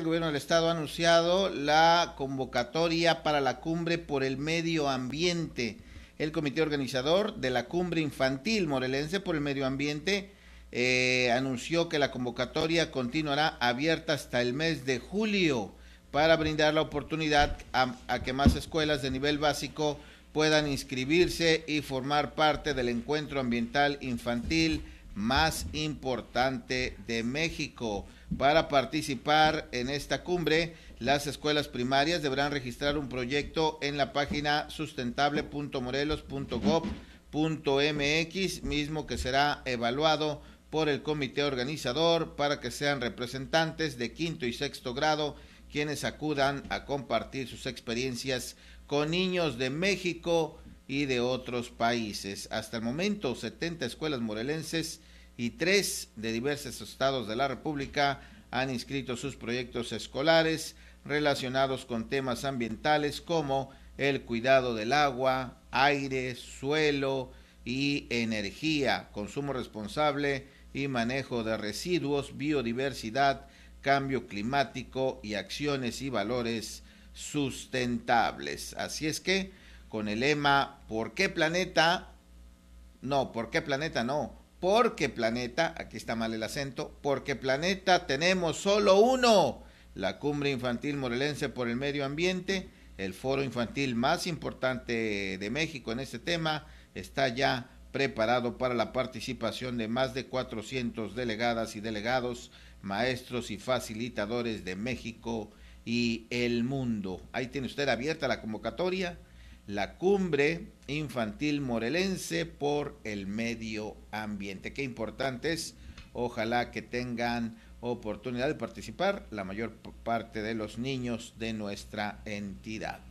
El gobierno del Estado ha anunciado la convocatoria para la cumbre por el medio ambiente. El comité organizador de la cumbre infantil morelense por el medio ambiente eh, anunció que la convocatoria continuará abierta hasta el mes de julio para brindar la oportunidad a, a que más escuelas de nivel básico puedan inscribirse y formar parte del encuentro ambiental infantil más importante de México. Para participar en esta cumbre, las escuelas primarias deberán registrar un proyecto en la página sustentable.morelos.gov.mx, mismo que será evaluado por el comité organizador para que sean representantes de quinto y sexto grado quienes acudan a compartir sus experiencias con niños de México y de otros países. Hasta el momento, 70 escuelas morelenses y tres de diversos estados de la República han inscrito sus proyectos escolares relacionados con temas ambientales como el cuidado del agua, aire, suelo y energía, consumo responsable y manejo de residuos, biodiversidad, cambio climático y acciones y valores sustentables. Así es que con el lema ¿Por qué planeta? No, ¿por qué planeta? No. ¿Por qué planeta, aquí está mal el acento, ¿Por qué planeta tenemos solo uno. La cumbre infantil morelense por el medio ambiente, el foro infantil más importante de México en este tema, está ya preparado para la participación de más de 400 delegadas y delegados, maestros y facilitadores de México y el mundo. Ahí tiene usted abierta la convocatoria la cumbre infantil morelense por el medio ambiente. Qué importante es, Ojalá que tengan oportunidad de participar la mayor parte de los niños de nuestra entidad.